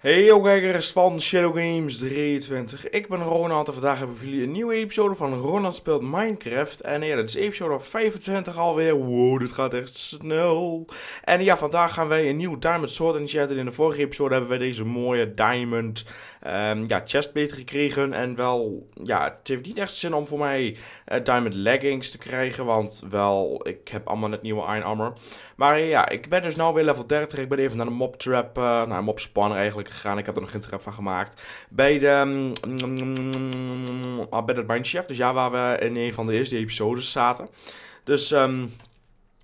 Hey kijkers van Shadow Games 23, ik ben Ronald en vandaag hebben we jullie een nieuwe episode van Ronald speelt Minecraft. En ja, dat is episode 25 alweer, wow, dit gaat echt snel. En ja, vandaag gaan wij een nieuwe Diamond Sword enchanten. In de vorige episode hebben wij deze mooie Diamond um, ja, chestplate gekregen. En wel, ja, het heeft niet echt zin om voor mij eh, Diamond leggings te krijgen, want wel, ik heb allemaal net nieuwe Iron Armor. Maar ja, ik ben dus nu weer level 30, ik ben even naar de mob trap, uh, naar de mob spanner eigenlijk gegaan. Ik heb er nog geen trap van gemaakt. Bij de... Um, bij Mindshift. Dus ja, waar we in een van de eerste episodes zaten. Dus... Um,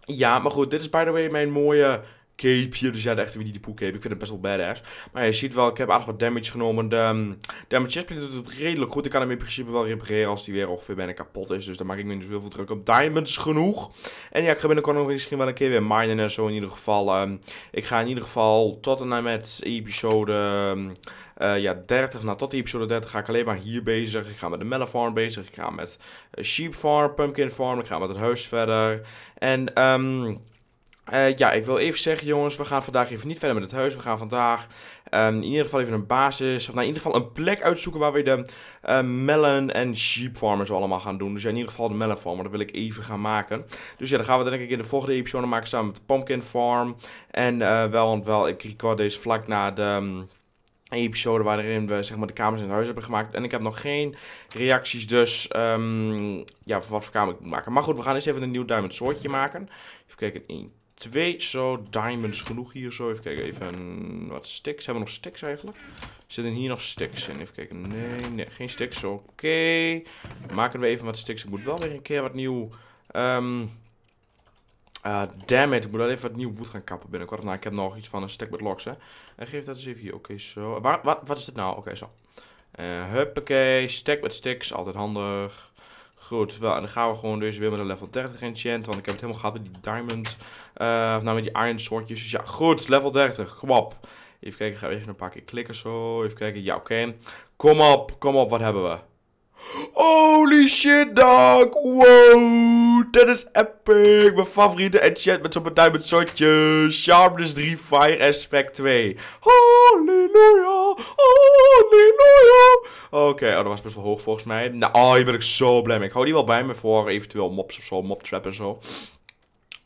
ja, maar goed, dit is by the way mijn mooie capeje. Dus ja, de echte wie die Pooh cape. Ik vind het best wel badass. Maar je ziet wel, ik heb aardig wat damage genomen. De ehm, damage chestplate doet het redelijk goed. Ik kan hem in principe wel repareren als die weer ongeveer bijna kapot is. Dus daar maak ik me heel veel druk op. Diamonds genoeg. En ja, ik ga binnenkort nog misschien wel een keer weer minen en zo in ieder geval. Ehm. ik ga in ieder geval tot en met episode... Ehm, eh, ja, 30, nou tot die episode 30 ga ik alleen maar hier bezig. Ik ga met de melon farm bezig. Ik ga met eh, sheep farm, pumpkin farm. Ik ga met het huis verder. En ehm... Eh, ja, ik wil even zeggen, jongens, we gaan vandaag even niet verder met het huis. We gaan vandaag ehm, in ieder geval even een basis, of nou, in ieder geval een plek uitzoeken waar we de ehm, melon en sheep farmers allemaal gaan doen. Dus ja, in ieder geval de melon farmer, dat wil ik even gaan maken. Dus ja, dan gaan we denk ik in de volgende episode maken samen met de pumpkin farm. En eh, wel, want wel, ik record deze vlak na de... Ehm, episode waarin we zeg maar, de kamers in het huis hebben gemaakt. En ik heb nog geen reacties, dus um, ja, wat voor kamer ik moet maken. Maar goed, we gaan eens even een nieuw diamond soortje maken. Even kijken, 1, twee zo diamonds genoeg hier zo. Even kijken, even wat sticks. Hebben we nog sticks eigenlijk? Zitten hier nog sticks in? Even kijken. Nee, nee, geen sticks. Oké. Maken we even wat sticks. Ik moet wel weer een keer wat nieuw... Um, damn it, ik moet wel even wat nieuw wood gaan kappen binnenkort. Nou, ik heb nog iets van een stick met logs, hè. En geef dat eens even hier. Oké, zo. Waar, wat, wat is dit nou? Oké, zo. Uh, huppakee, stack met sticks. Altijd handig. Goed, wel, en dan gaan we gewoon deze weer met een level 30 enchant. Want ik heb het helemaal gehad met die diamonds. Eh, of nou met die iron soortjes. Dus ja, goed, level 30. Kom op. Even kijken, ga even een paar keer klikken zo. Even kijken, ja, oké. Kom op, kom op, wat hebben we? Holy shit, dog! Wow, dat is epic! Mijn favoriete enchant met zo'n diamond soortje. Sharpness 3, Fire Aspect 2. Halleluja! Halleluja! Oké, oh, dat was best wel hoog volgens mij. Nou, oh, hier ben ik zo blij mee. Ik hou die wel bij me voor eventueel mops of zo, trap en zo.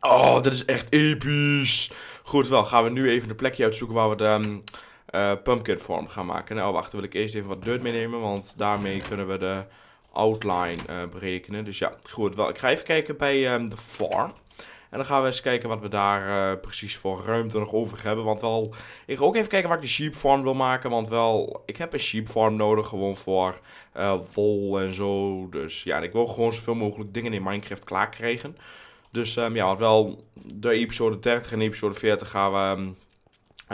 Oh, dit is echt episch. Goed, wel, gaan we nu even een plekje uitzoeken waar we de um, pumpkin vorm gaan maken. Nou, wacht, dan wil ik eerst even wat dirt meenemen, want daarmee kunnen we de outline eh, berekenen. Dus ja, goed, wel, ik ga even kijken bij ehm, de farm. En dan gaan we eens kijken wat we daar eh, precies voor ruimte nog over hebben. Want wel, ik ga ook even kijken waar ik de sheep farm wil maken. Want wel, ik heb een sheep farm nodig gewoon voor uh, wol en zo. Dus ja, ik wil gewoon zoveel mogelijk dingen in Minecraft klaar krijgen. Dus ehm, ja, wel, de episode 30 en episode 40 gaan we... Ehm,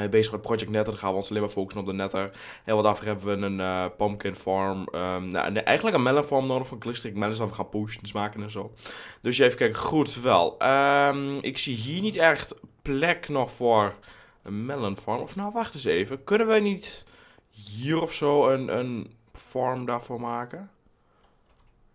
uh, bezig met Project Netter. Dan gaan we ons alleen maar focussen op de Netter. Heel wat daarvoor hebben we een eh, pumpkin farm. Um, nou, eigenlijk een melon farm nodig voor Glisterik melon Dan we gaan potions maken en zo. Dus even kijken. Goed, wel. Ehm, ik zie hier niet echt plek nog voor een melon farm. Of nou, wacht eens even. Kunnen we niet hier of zo een, een farm daarvoor maken?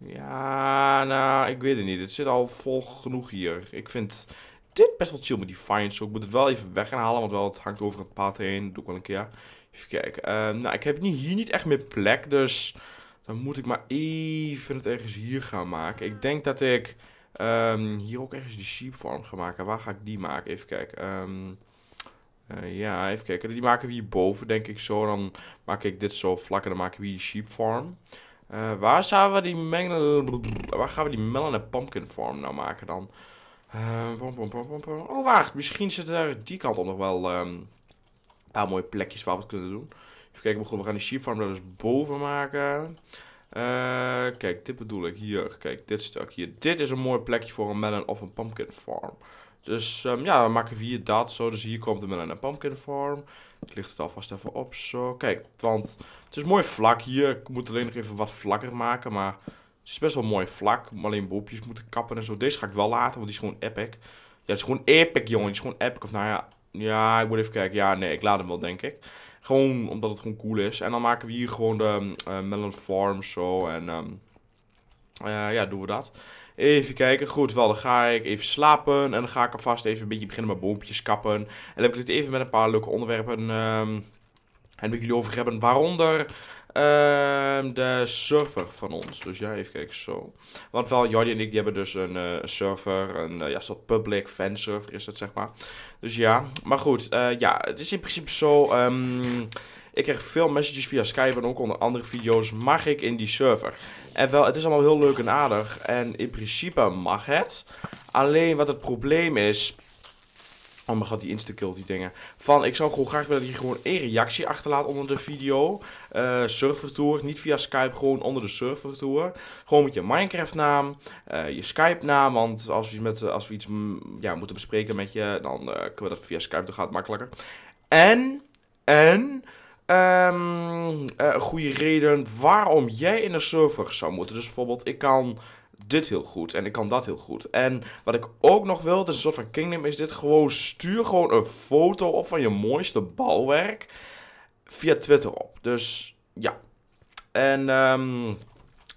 Ja, nou, ik weet het niet. Het zit al vol genoeg hier. Ik vind dit best wel chill met die fines. Zo. Ik moet het wel even weg gaan halen, want wel, het hangt over het paard heen. Dat doe ik wel een keer. Even kijken. Eh, nou, ik heb hier niet echt meer plek, dus dan moet ik maar even het ergens hier gaan maken. Ik denk dat ik ehm, hier ook ergens die farm ga maken. Waar ga ik die maken? Even kijken. Ehm, eh, ja, even kijken. Die maken we hierboven, denk ik zo. Dan maak ik dit zo vlak en dan maken we hier die farm. Uh, waar, gaan we die melon, waar gaan we die melon en pumpkin vorm nou maken dan? Eh, oh, wacht. Misschien zitten daar die kant op nog wel ehm, een paar mooie plekjes waar we het kunnen doen. Even kijken, we gaan de sheep farm daar dus boven maken. Eh, kijk, dit bedoel ik hier. Kijk, dit stuk hier. Dit is een mooi plekje voor een melon of een pumpkin farm. Dus ehm, ja, dan maken we hier dat zo. Dus hier komt de melon en pumpkin farm. Ik licht het alvast even op zo. Kijk, want het is mooi vlak hier. Ik moet alleen nog even wat vlakker maken, maar... Het is best wel mooi vlak, maar alleen boepjes moeten kappen en zo. Deze ga ik wel laten, want die is gewoon epic. Ja, het is gewoon epic, jongen. Het is gewoon epic. Of nou ja, ja, ik moet even kijken. Ja, nee, ik laat hem wel, denk ik. Gewoon omdat het gewoon cool is. En dan maken we hier gewoon de uh, Melon Farm zo. En um, ja, doen we dat. Even kijken. Goed, wel, dan ga ik even slapen. En dan ga ik alvast even een beetje beginnen met boompjes kappen. En dan heb ik het even met een paar leuke onderwerpen. Um, en met jullie over hebben. Waaronder Ehm, de server van ons. Dus ja, even kijken zo. Want wel, Jordi en ik die hebben dus een eh, server. Een eh, ja, soort public fan server is dat, zeg maar. Dus ja, maar goed. Eh, ja, het is in principe zo. Ehm, ik krijg veel messages via Skype en ook onder andere video's. Mag ik in die server? En wel, het is allemaal heel leuk en aardig. En in principe mag het. Alleen wat het probleem is Oh mijn god, die instakill die dingen. Van, ik zou gewoon graag willen dat je gewoon één reactie achterlaat onder de video. Uh, eh, server niet via Skype, gewoon onder de server Gewoon met je Minecraft naam, eh, je Skype naam. Want als we, met, eh, als we iets mm, ja, moeten bespreken met je, dan kunnen we dat via Skype, dan gaat het makkelijker. En, en... Ehm, goede reden waarom jij in de server zou moeten. Dus bijvoorbeeld, ik kan dit heel goed en ik kan dat heel goed. En wat ik ook nog wil, dus een van Kingdom, is dit gewoon stuur gewoon een foto op van je mooiste bouwwerk via Twitter op. Dus ja. En ehm,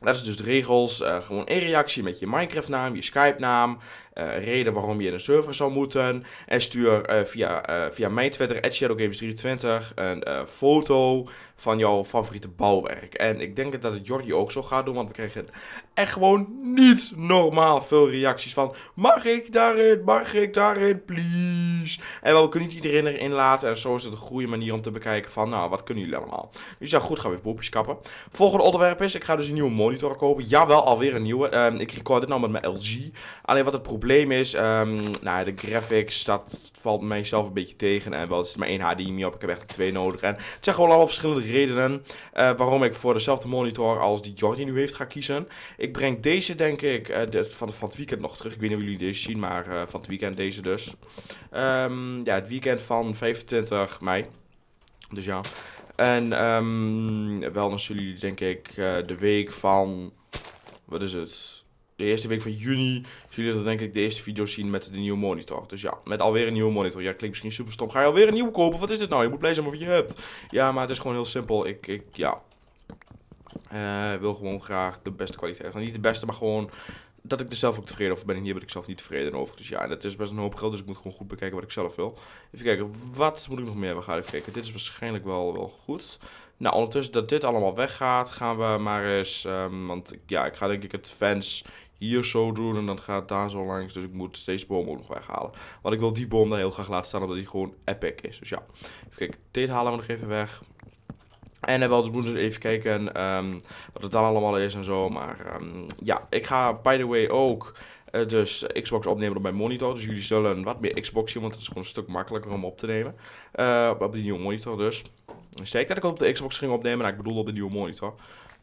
dat is dus de regels. Eh, gewoon één reactie met je Minecraft-naam, je Skype-naam. Eh, reden waarom je in een server zou moeten. En stuur eh, via, via mijn Twitter, shadowgames320, een foto van jouw favoriete bouwwerk. En ik denk dat het Jordi ook zo gaat doen, want we kregen echt gewoon niet normaal veel reacties van... Mag ik daarin? Mag ik daarin? Please. En wel, we kunnen niet iedereen erin laten. En zo is het een goede manier om te bekijken van, nou, wat kunnen jullie allemaal? Dus ja, goed, gaan we even boepjes kappen. Volgende onderwerp is, ik ga dus een nieuwe monitor kopen. Jawel, alweer een nieuwe. Ehm, ik record dit nou met mijn LG. Alleen wat het probleem is, ehm, nou, de graphics, dat valt mijzelf een beetje tegen. En wel, het zit maar één HDMI op. Ik heb echt twee nodig. En het zijn gewoon allemaal verschillende redenen eh, waarom ik voor dezelfde monitor als die Jordi nu heeft ga kiezen. Ik breng deze denk ik eh, van, van het weekend nog terug. Ik weet niet of jullie deze zien, maar eh, van het weekend deze dus. Ehm, ja, het weekend van 25 mei. Dus ja. En wel dan zullen jullie denk ik de week van... Wat is het? de eerste week van juni zullen jullie dan denk ik de eerste video zien met de nieuwe monitor. Dus ja, met alweer een nieuwe monitor. Ja, klinkt misschien super stom. Ga je alweer een nieuwe kopen? Wat is dit nou? Je moet blij zijn wat je hebt. Ja, maar het is gewoon heel simpel. Ik, ik ja, uh, wil gewoon graag de beste kwaliteit. Nou, niet de beste, maar gewoon dat ik er zelf ook tevreden over ben. En hier ben ik zelf niet tevreden over. Dus ja, dat is best een hoop geld. Dus ik moet gewoon goed bekijken wat ik zelf wil. Even kijken, wat moet ik nog meer hebben? gaan even kijken. Dit is waarschijnlijk wel, wel goed. Nou, ondertussen dat dit allemaal weggaat, gaan we maar eens... Ehm, want ja, ik ga denk ik het fans hier zo doen en dan gaat daar zo langs. Dus ik moet steeds bomen ook nog weghalen. Want ik wil die boom daar heel graag laten staan, omdat die gewoon epic is. Dus ja, even kijken. Dit halen we nog even weg. En eh, dus we dus even kijken ehm, wat het dan allemaal is en zo. Maar ehm, ja, ik ga by the way ook eh, dus Xbox opnemen op mijn monitor. Dus jullie zullen wat meer Xbox zien, want het is gewoon een stuk makkelijker om op te nemen. Eh, op die nieuwe monitor dus. Zeker dat ik op de Xbox ging opnemen, nou, ik bedoel op de nieuwe monitor.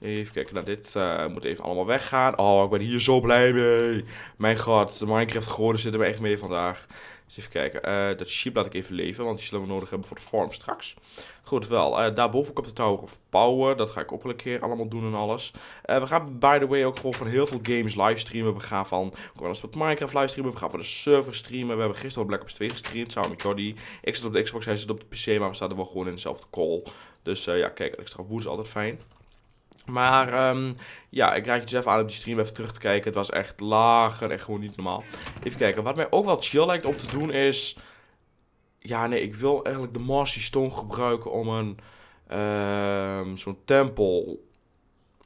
Even kijken naar dit. Uh, moet even allemaal weggaan. Oh, ik ben hier zo blij mee. Mijn god, Minecraft geworden zitten we echt mee vandaag. Dus even kijken. Eh, dat sheep laat ik even leven, want die zullen we nodig hebben voor de farm straks. Goed, wel. Uh, daarboven komt de Tower of Power. Dat ga ik ook wel een keer allemaal doen en alles. we gaan, by the way, ook gewoon van heel veel games livestreamen. We gaan van gewoon eens wat Minecraft livestreamen. We gaan van de server streamen. We hebben gisteren op Black Ops 2 gestreamd samen met Jordi. Ik zit op de Xbox, hij zit op de PC, maar we zaten wel gewoon in dezelfde call. Dus ja, kijk, extra woed is altijd fijn. Maar ehm, ja, ik raad je dus even aan om die stream even terug te kijken. Het was echt lager, echt gewoon niet normaal. Even kijken, wat mij ook wel chill lijkt om te doen is... Ja, nee, ik wil eigenlijk de Marcy Stone gebruiken om een... Ehm, zo'n tempel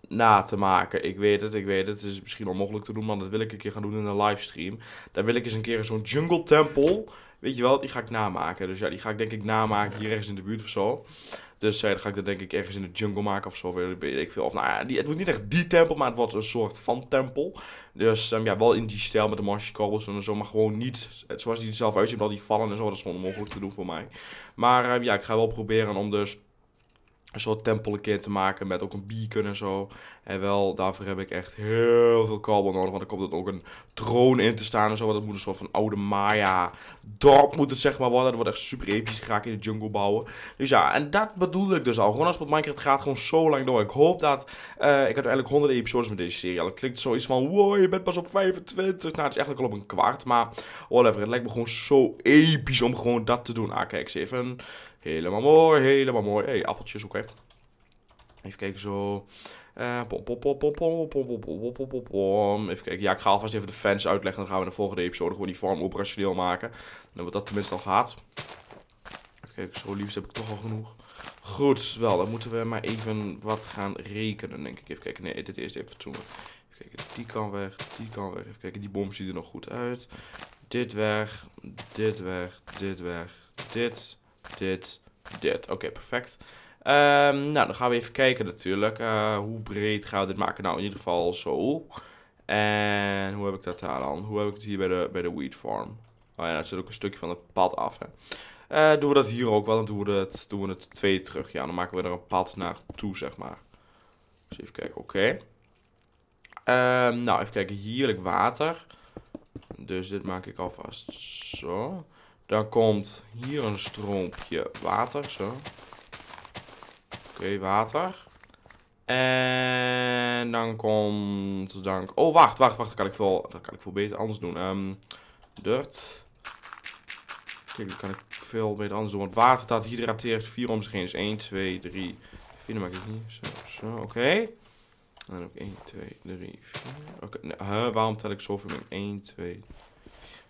na te maken. Ik weet het, ik weet het. Het is misschien onmogelijk te doen, maar dat wil ik een keer gaan doen in een livestream. Daar wil ik eens een keer zo'n jungle tempel weet je wel, die ga ik namaken. Dus ja, die ga ik denk ik namaken hier ergens in de buurt of zo. Dus ja, eh, dan ga ik dat denk ik ergens in de jungle maken of zo. Weet ik veel. Of nou ja, die, het wordt niet echt die tempel, maar het wordt een soort van tempel. Dus ehm, ja, wel in die stijl met de Marshy en zo. Maar gewoon niet eh, zoals die er zelf uitziet. Omdat die vallen en zo. Dat is gewoon onmogelijk te doen voor mij. Maar ehm, ja, ik ga wel proberen om dus een soort tempelkeer te maken met ook een beacon en zo. En wel, daarvoor heb ik echt heel veel kabel nodig. Want er komt ook een troon in te staan en zo. Want dat moet een soort van oude Maya dorp moet het zeg maar worden. Dat wordt echt super episch. Ga ik in de jungle bouwen. Dus ja, en dat bedoel ik dus al. Gewoon als het Minecraft gaat, gewoon zo lang door. Ik hoop dat, eh, ik had eigenlijk honderden episodes met deze serie al. Het klinkt zoiets van, wow, je bent pas op 25. Nou, het is eigenlijk al op een kwart. Maar whatever, het lijkt me gewoon zo episch om gewoon dat te doen. Ah, kijk, eens even Helemaal mooi, helemaal mooi. Hé, hey, appeltjes, oké. Even kijken zo. pom, pom, pom, even kijken. Ja, ik ga alvast even de fans uitleggen. Dan gaan we in de volgende episode gewoon die vorm operationeel maken. Dan wat dat tenminste al gaat. Even kijken, zo liefst heb ik toch al genoeg. Goed, wel, dan moeten we maar even wat gaan rekenen, denk ik. Even kijken, nee, dit eerst even fatsoenlijk. Even kijken, die kan weg, die kan weg. Even kijken, die bom ziet er nog goed uit. Dit weg, dit weg, dit weg, dit dit, dit. Oké, perfect. Ehm, nou, dan gaan we even kijken natuurlijk. Eh, hoe breed gaan we dit maken? Nou, in ieder geval zo. En hoe heb ik dat daar dan? Hoe heb ik het hier bij de, bij de wheat farm? Oh ja, dat zit ook een stukje van het pad af, hè. Eh, doen we dat hier ook wel, dan doen we, het, doen we het twee terug. Ja, dan maken we er een pad naartoe, zeg maar. Dus even kijken, oké. Ehm, nou, even kijken, hier heb ik water. Dus dit maak ik alvast zo. Dan komt hier een stroompje water, zo. Oké, water. En dan komt... Dan, oh, wacht, wacht, wacht. Dat kan ik veel, dat kan ik veel beter anders doen. Um, dirt. Kijk, dat kan ik veel beter anders doen. Want water dat hydrateert vier om zich heen. 1, 2, 3. 4 maak ik hier Zo, zo, oké. En dan ook 1, 2, 3, 4. Oké, okay. waarom tel ik zoveel? 1, 2.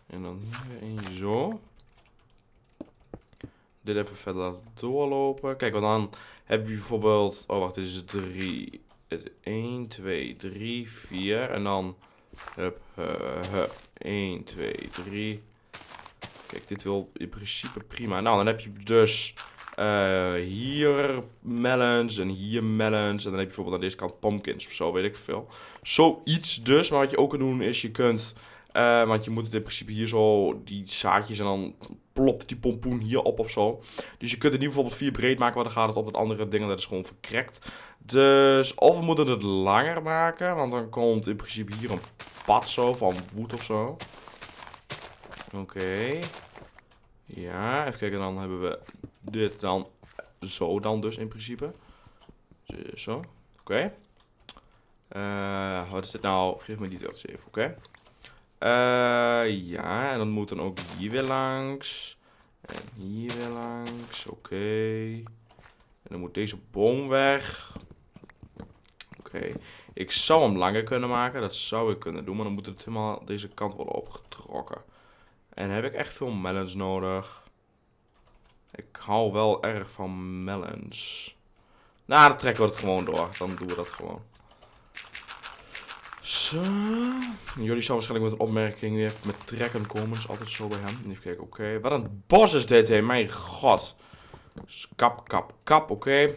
En dan hier 1, zo dit even verder laten doorlopen. Kijk, want dan heb je bijvoorbeeld... Oh, wacht, dit is 3. 1, 2, 3, 4. En dan... Hup, eh, hup, hup. 1, 2, 3. Kijk, dit wil in principe prima. Nou, dan heb je dus... Uh, hier melons en hier melons. En dan heb je bijvoorbeeld aan deze kant pumpkins of zo, weet ik veel. Zoiets dus. Maar wat je ook kan doen is je kunt... Uh, want je moet het in principe hier zo, die zaadjes en dan plopt die pompoen hier op of zo. Dus je kunt het niet bijvoorbeeld vier breed maken, maar dan gaat het op dat andere ding. Dat is gewoon verkrekt. Dus of we moeten het langer maken, want dan komt in principe hier een pad zo van woed of zo. Oké. Ja, even kijken. Dan hebben we dit dan zo dan dus in principe. Zo. Oké. Eh, wat is dit nou? Geef me die deeltjes even, oké? Uh, ja, en dan moet dan ook hier weer langs. En hier weer langs. Oké. En dan moet deze boom weg. Oké. Ik zou hem langer kunnen maken. Dat zou ik kunnen doen. Maar dan moet het helemaal deze kant worden opgetrokken. En heb ik echt veel melons nodig? Ik hou wel erg van melons. Nou, dan trekken we het gewoon door. Dan doen we dat gewoon. Zo. Jullie zouden waarschijnlijk met een opmerking weer met trekken komen. Dat is altijd zo bij hem. Even kijken, oké. Wat een bos is dit, hé. Mijn god. Dus kap, kap, kap, oké. Okay.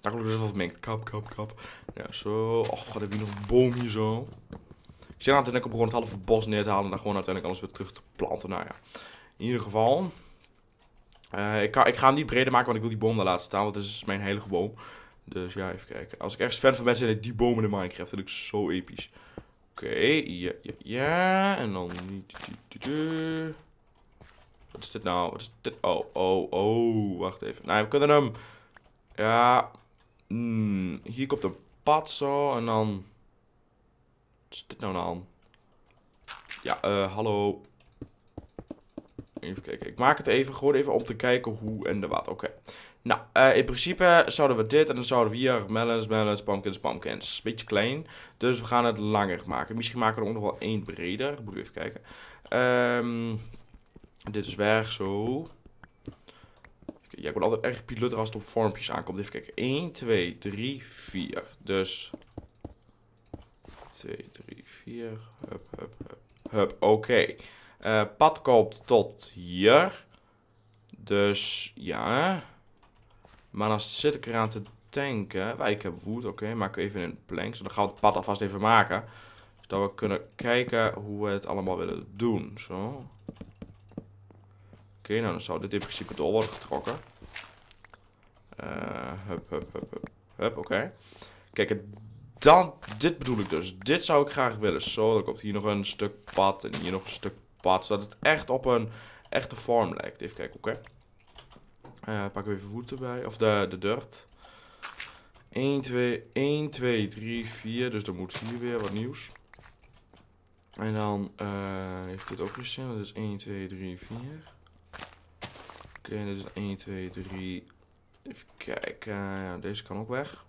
Daar komt dus wat mengt. Kap, kap, kap. Ja, zo. Och, wat heb je nog een hier zo. Ik zit ik op gewoon het halve bos neer te halen. En dan gewoon uiteindelijk alles weer terug te planten. Nou ja. In ieder geval. Eh, ik, ga, ik ga hem niet breder maken, want ik wil die boom daar laten staan. Want dit is mijn hele boom. Dus ja, even kijken. Als ik ergens fan van ben, zijn het die bomen in Minecraft. Dat ik zo episch. Oké, ja, ja, ja. En dan niet. Wat is dit nou? Wat is dit? Oh, oh, oh. Wacht even. Nee, we kunnen hem. Ja. Hmm, hier komt een pad zo. En dan. Wat is dit nou dan? Ja, eh, hallo. Even kijken. Ik maak het even gewoon even om te kijken hoe en de wat. Oké. Nou, uh, in principe zouden we dit en dan zouden we hier melons, melons, pumpkins, pumpkins. Beetje klein, dus we gaan het langer maken. Misschien maken we er ook nog wel één breder. Dat moeten we even kijken. Um, dit is weg, zo. Ja, ik word altijd erg pilutter als het op vormpjes aankomt. Even kijken. 1, 2, 3, 4. Dus... 2, 3, 4. Hup, hup, hup. Hup, oké. Okay. Eh, pad koopt tot hier. Dus, ja... Maar dan zit ik eraan te denken. Wij, ik heb wood, oké. Okay, maak even een plank. dan gaan we het pad alvast even maken. Zodat we kunnen kijken hoe we het allemaal willen doen. Zo. Oké, nou dan zou dit in principe door worden getrokken. Uh, hup, hup, hup, hup. oké. Kijk, dan, dit bedoel ik dus. Dit zou ik graag willen. Zo, dan komt hier nog een stuk pad en hier nog een stuk pad. Zodat het echt op een echte vorm lijkt. Even kijken, oké. Eh, pakken we even voeten erbij. Of de, de dirt. 1, 2, 1, 2, 3, 4. Dus dan moet hier weer wat nieuws. En dan uh, heeft dit ook geen zin. Dat is 1, 2, 3, 4. Oké, okay, dit is 1, 2, 3. Even kijken. Ja, deze kan ook weg.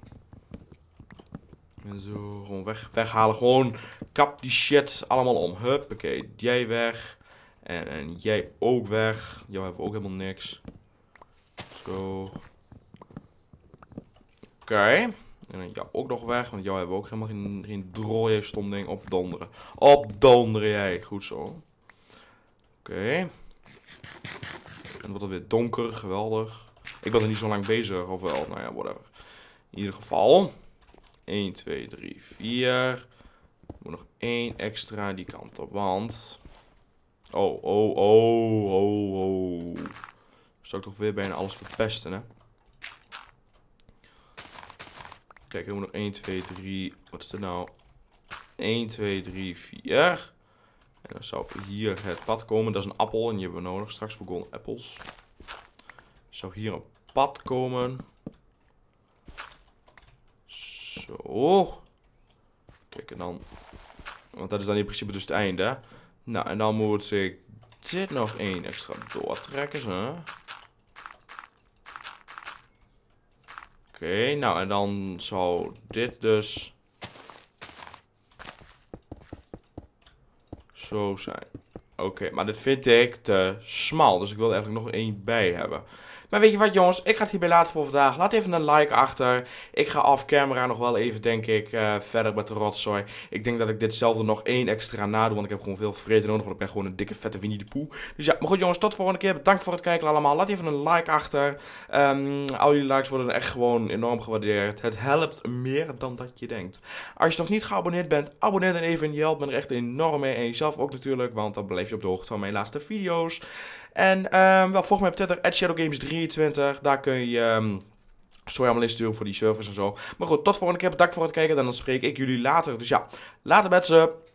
En zo, gewoon weg, weghalen. Gewoon kap die shit allemaal om. Oké, jij weg. En, en jij ook weg. Jou hebben ook helemaal niks. Zo. Oké. En dan jou ook nog weg, want jou hebben we ook helemaal geen, droge drooie stom ding. Op Opdonder jij. Goed zo. Oké. En wat er weer donker. Geweldig. Ik ben er niet zo lang bezig, of wel. Nou ja, whatever. In ieder geval. 1, 2, 3, 4. Ik moet nog één extra die kant op, want... Oh, oh, oh, oh, oh. Zou ik toch weer bijna alles verpesten, hè? Kijk, we moeten nog 1, 2, 3. Wat is er nou? 1, 2, 3, 4. En dan zou hier het pad komen. Dat is een appel en die hebben we nodig straks voor golden apples. Zou hier een pad komen. Zo. Kijk, en dan... Want dat is dan in principe dus het einde. Nou, en dan moet ik dit nog één extra doortrekken, hè. Oké, nou en dan zal dit dus zo zijn. Oké, maar dit vind ik te smal. Dus ik wil er eigenlijk nog één bij hebben. Maar weet je wat jongens, ik ga het hierbij laten voor vandaag. Laat even een like achter. Ik ga af camera nog wel even, denk ik, eh, verder met de rotzooi. Ik denk dat ik ditzelfde nog één extra nadoe, want ik heb gewoon veel vreten nodig. Want ik ben gewoon een dikke vette Winnie de Poe. Dus ja, maar goed jongens, tot de volgende keer. Bedankt voor het kijken allemaal. Laat even een like achter. Ehm, al jullie likes worden echt gewoon enorm gewaardeerd. Het helpt meer dan dat je denkt. Als je nog niet geabonneerd bent, abonneer dan even. Je helpt me er echt enorm mee. En jezelf ook natuurlijk, want dan blijf je op de hoogte van mijn laatste video's. En ehm, wel, volg mij op Twitter, ShadowGames23. Daar kun je... Um, Sorry allemaal insturen voor die servers en zo. Maar goed, tot volgende keer. Bedankt voor het kijken. En dan spreek ik jullie later. Dus ja, later met ze.